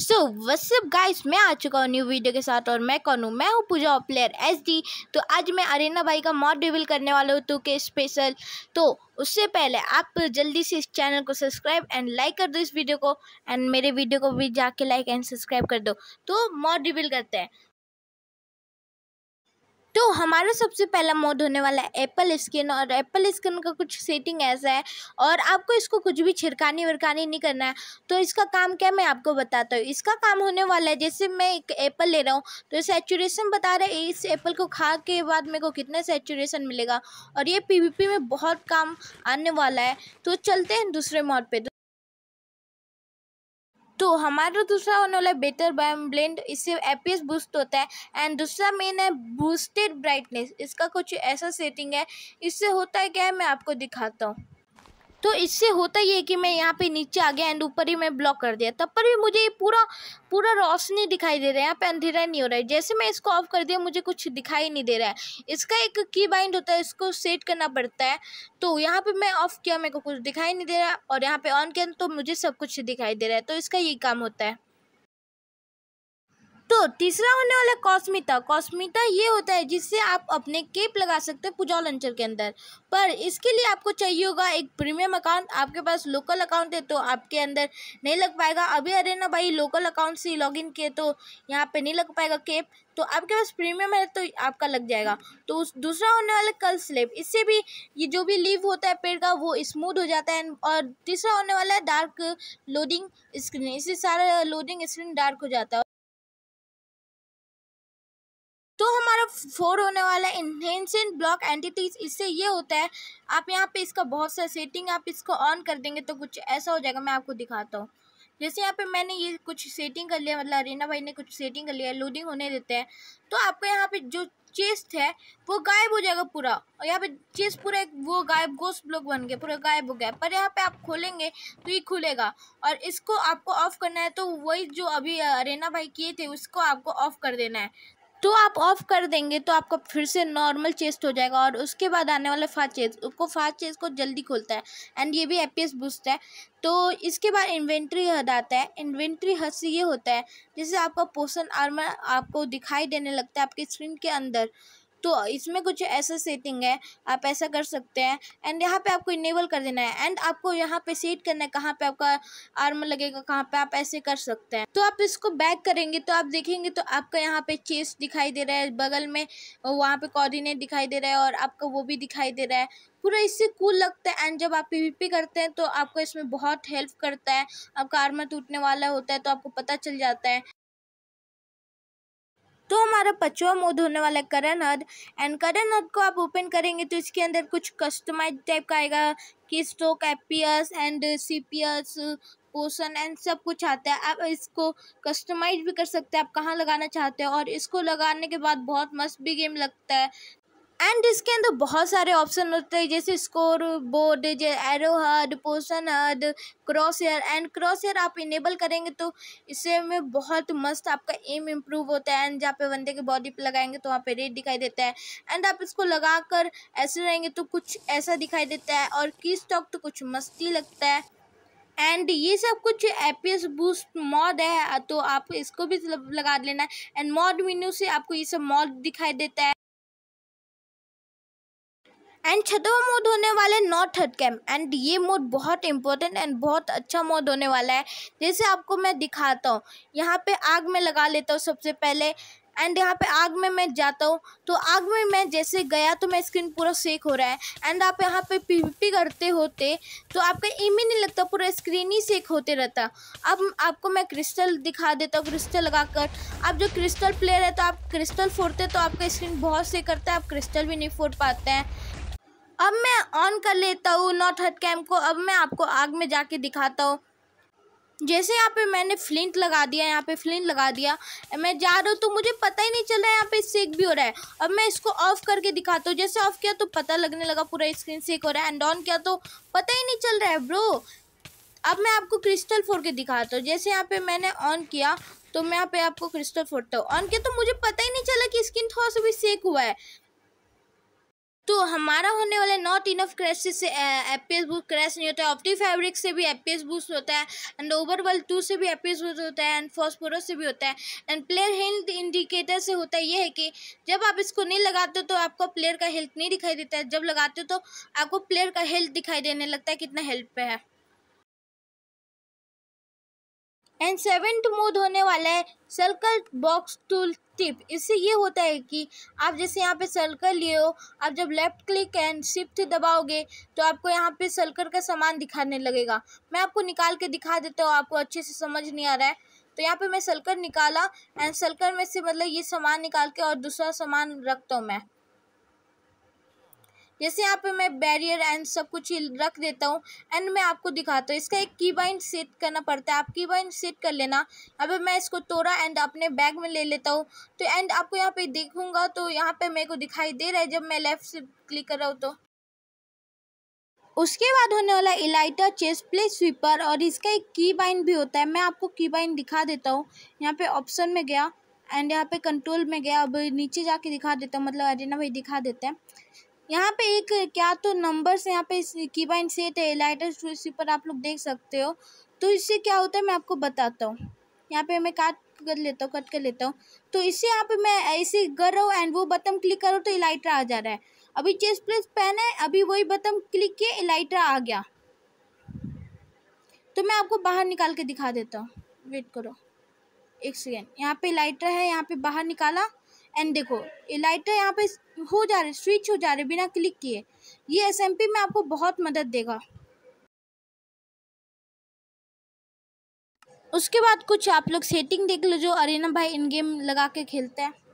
सो WhatsApp guys मैं आ चुका हूँ न्यू वीडियो के साथ और मैं कौन हूँ मैं हूँ पूजा प्लेयर एस डी तो आज मैं अरेना भाई का मॉड रिविल करने वाला हूँ तू के स्पेशल तो उससे पहले आप जल्दी से इस चैनल को सब्सक्राइब एंड लाइक कर दो इस वीडियो को एंड मेरे वीडियो को भी जाके लाइक एंड सब्सक्राइब कर दो तो मॉड रिविल करते हैं तो हमारा सबसे पहला मोड होने वाला है एप्पल स्किन और एप्पल स्किन का कुछ सेटिंग ऐसा है और आपको इसको कुछ भी छिड़कानी विरकानी नहीं करना है तो इसका काम क्या मैं आपको बताता हूँ इसका काम होने वाला है जैसे मैं एक एप्पल ले रहा हूँ तो सेचुरेशन बता रहा है इस एप्पल को खा के बाद मेरे को कितना सेचुरेशन मिलेगा और ये पी में बहुत काम आने वाला है तो चलते हैं दूसरे मोड पर तो हमारा दूसरा होने वाला है बेटर बायम ब्लेंड इससे एपीएस बूस्ट होता है एंड दूसरा मेन है बूस्टेड ब्राइटनेस इसका कुछ ऐसा सेटिंग है इससे होता है क्या है मैं आपको दिखाता हूँ तो इससे होता ही है कि मैं यहाँ पे नीचे आ गया एंड ऊपर ही मैं ब्लॉक कर दिया तब पर भी मुझे ये पूरा पूरा रोशनी दिखाई दे रहा है यहाँ पे अंधेरा नहीं हो रहा है जैसे मैं इसको ऑफ कर दिया मुझे कुछ दिखाई नहीं दे रहा है इसका एक की बाइंड होता है इसको सेट करना पड़ता है तो यहाँ पर मैं ऑफ़ किया मेरे को कुछ दिखाई नहीं दे रहा और यहाँ पर ऑन किया तो मुझे सब कुछ दिखाई दे रहा है तो इसका ये काम होता है तो तीसरा होने वाला है कॉस्मिता कॉस्मिता ये होता है जिससे आप अपने केप लगा सकते हैं पूजा लंचर के अंदर पर इसके लिए आपको चाहिए होगा एक प्रीमियम अकाउंट आपके पास लोकल अकाउंट है तो आपके अंदर नहीं लग पाएगा अभी अरे ना भाई लोकल अकाउंट से लॉग इन किए तो यहाँ पे नहीं लग पाएगा केप तो आपके पास प्रीमियम है तो आपका लग जाएगा तो दूसरा होने वाला कल स्लेब इससे भी ये जो भी लीव होता है पेड़ का वो स्मूथ हो जाता है और तीसरा होने वाला है डार्क लोडिंग स्क्रीन इससे सारा लोडिंग स्क्रीन डार्क हो जाता है हमारा फोर होने वाला है इन्हेंसेंट ब्लॉक एंटिटीज इससे ये होता है आप यहाँ पे इसका बहुत सा सेटिंग आप इसको ऑन कर देंगे तो कुछ ऐसा हो जाएगा मैं आपको दिखाता हूँ जैसे यहाँ पे मैंने ये कुछ सेटिंग कर लिया मतलब रीना भाई ने कुछ सेटिंग कर लिया लोडिंग होने देते हैं तो आपको यहाँ पे जो चेस्ट है वो गायब हो जाएगा पूरा और यहाँ पे चेस्ट पूरा एक वो गायब गोस्ट ब्लॉक बन गया पूरा गायब हो गया पर यहाँ पे आप खोलेंगे तो ये खुलेगा और इसको आपको ऑफ करना है तो वही जो अभी रेना भाई किए थे उसको आपको ऑफ कर देना है तो आप ऑफ कर देंगे तो आपका फिर से नॉर्मल चेस्ट हो जाएगा और उसके बाद आने वाला फास्ट चेस्ट उसको फास्ट चेस्ट को जल्दी खोलता है एंड ये भी एपीएस बूस्ट है तो इसके बाद इन्वेंट्री हद आता है इन्वेंट्री हद से ये होता है जैसे आपका पोषण आर्मर आपको दिखाई देने लगता है आपके स्क्रीन के अंदर तो इसमें कुछ ऐसा सेटिंग है आप ऐसा कर सकते हैं एंड यहाँ पे आपको इनेबल कर देना है एंड आपको यहाँ पे सेट करना है कहाँ पे आपका आर्म लगेगा कहाँ पे आप ऐसे कर सकते हैं तो आप इसको बैक करेंगे तो आप देखेंगे तो आपका यहाँ पे चेस्ट दिखाई दे रहा है बगल में वहाँ पे कोऑर्डिनेट दिखाई दे रहा है और आपका वो भी दिखाई दे रहा है पूरा इससे कूल लगता है एंड जब आप पी करते हैं तो आपको इसमें बहुत हेल्प करता है आपका आर्मर टूटने वाला होता है तो आपको पता चल जाता है तो हमारा पचवा मोड होने वाला है करण हद एंड करण हद को आप ओपन करेंगे तो इसके अंदर कुछ कस्टमाइज टाइप का आएगा कि स्टोक एपियर्स एंड सी पोशन एंड सब कुछ आता है आप इसको कस्टमाइज भी कर सकते हैं आप कहाँ लगाना चाहते हैं और इसको लगाने के बाद बहुत मस्त भी गेम लगता है एंड इसके अंदर बहुत सारे ऑप्शन होते हैं जैसे स्कोर बोर्ड एरो हर्ड पोर्सन hurt crosshair and crosshair आप इनेबल करेंगे तो इससे में बहुत मस्त आपका एम इम्प्रूव होता है एंड जहाँ पे बंदे के बॉडी पे लगाएंगे तो वहाँ पे रेड दिखाई देता है एंड आप इसको लगा कर ऐसे रहेंगे तो कुछ ऐसा दिखाई देता है और की स्टॉक तो कुछ मस्ती लगता है एंड ये सब कुछ एपीएस बूस्ट मॉड है तो आप इसको भी लगा लेना है एंड मॉड मेन्यू से आपको ये सब मॉड दिखाई देता है एंड छठवा मोड होने वाला है नॉट हट कैम एंड ये मोड बहुत इंपॉर्टेंट एंड बहुत अच्छा मोड होने वाला है जैसे आपको मैं दिखाता हूँ यहाँ पे आग में लगा लेता हूँ सबसे पहले एंड यहाँ पे आग में मैं जाता हूँ तो आग में मैं जैसे गया तो मैं स्क्रीन पूरा सेक हो रहा है एंड आप यहाँ पे पी करते होते तो आपका एम ही नहीं लगता पूरा स्क्रीन ही सेक होते रहता अब आपको मैं क्रिस्टल दिखा देता हूँ क्रिस्टल लगा कर आप जो क्रिस्टल प्लेयर है तो आप क्रिस्टल फोड़ते तो आपका स्क्रीन बहुत सेक करता है आप क्रिस्टल भी नहीं फोड़ पाते हैं अब मैं ऑन कर लेता हूँ नॉट हट कैम को अब मैं आपको आग में जाके दिखाता हूँ जैसे यहाँ पे मैंने फ्लिंट लगा दिया यहाँ पे फ्लिंट लगा दिया मैं जा रहा हूँ तो मुझे पता ही नहीं चल रहा है यहाँ पे सेक भी हो रहा है अब मैं इसको ऑफ करके दिखाता हूँ जैसे ऑफ किया तो पता लगने लगा पूरा स्क्रीन सेक हो रहा है एंड ऑन किया तो पता ही नहीं चल रहा है ब्रो अब मैं आपको क्रिस्टल फोड़ के दिखाता हूँ जैसे यहाँ पे मैंने ऑन किया तो मैं यहाँ पे आपको क्रिस्टल फोड़ता हूँ ऑन किया तो मुझे पता ही नहीं चला कि स्किन थोड़ा सा भी सेक हुआ है तो हमारा होने वाला नॉट इनफ क्रैश से एपीएस बूस्ट क्रैश नहीं होता है ऑप्टी फैब्रिक से भी एपीएस बूस्ट होता है एंड ओवर वर्ल्ड टू से भी एपीएस बूस्ट होता है एंड फॉस्फोरस से भी होता है एंड प्लेयर हेल्थ इंडिकेटर से होता ये है कि जब आप इसको नहीं लगाते तो आपको प्लेयर का हेल्थ नहीं दिखाई देता है जब लगाते हो तो आपको प्लेयर का हेल्थ दिखाई देने लगता है कितना हेल्थ पे है एंड सेवेंथ मूड होने वाला है सर्कल बॉक्स टूल टिप इससे ये होता है कि आप जैसे यहाँ पे सर्कल लिए हो आप जब लेफ्ट क्लिक एंड शिफ्ट दबाओगे तो आपको यहाँ पे सर्कल का सामान दिखाने लगेगा मैं आपको निकाल के दिखा देता हूँ आपको अच्छे से समझ नहीं आ रहा है तो यहाँ पे मैं सर्कल निकाला एंड सर्कल में से मतलब ये सामान निकाल के और दूसरा सामान रखता हूँ मैं जैसे यहाँ पे मैं बैरियर एंड सब कुछ रख देता हूँ एंड मैं आपको दिखाता हूँ इसका एक की बाइंड सेट करना पड़ता है आप की बाइंड सेट कर लेना अब मैं इसको तोड़ा एंड अपने बैग में ले लेता हूँ तो एंड आपको यहाँ पे देखूंगा तो यहाँ पे मेरे को दिखाई दे रहा है जब मैं लेफ्ट से क्लिक कर रहा हूँ तो उसके बाद होने वाला इलाइटर चेस्ट प्ले स्वीपर और इसका एक की बाइंड भी होता है मैं आपको की बाइंड दिखा देता हूँ यहाँ पे ऑप्शन में गया एंड यहाँ पे कंट्रोल में गया अब नीचे जाके दिखा देता हूँ मतलब अरेना भाई दिखा देते हैं यहाँ पे एक क्या तो से यहाँ पे की बाइन सेट है लाइटर इसी पर आप लोग देख सकते हो तो इससे क्या होता है मैं आपको बताता हूँ यहाँ पे मैं काट कर लेता हूँ कट कर लेता हूँ तो इससे यहाँ पे मैं ऐसे कर रहा हूँ एंड वो बटन क्लिक करो तो इलाइटर आ जा रहा है अभी चेस प्लस पेन है अभी वही बटन क्लिक किए इलाइटर आ गया तो मैं आपको बाहर निकाल के दिखा देता हूँ वेट करो एक सेकेंड यहाँ पे लाइटर है यहाँ पे बाहर निकाला एंड देखो ये लाइटर यहाँ पे हो जा रहे स्विच हो जा रहे बिना क्लिक किए ये एस में आपको बहुत मदद देगा उसके बाद कुछ आप लोग सेटिंग देख लो जो अरेना भाई इन गेम लगा के खेलते हैं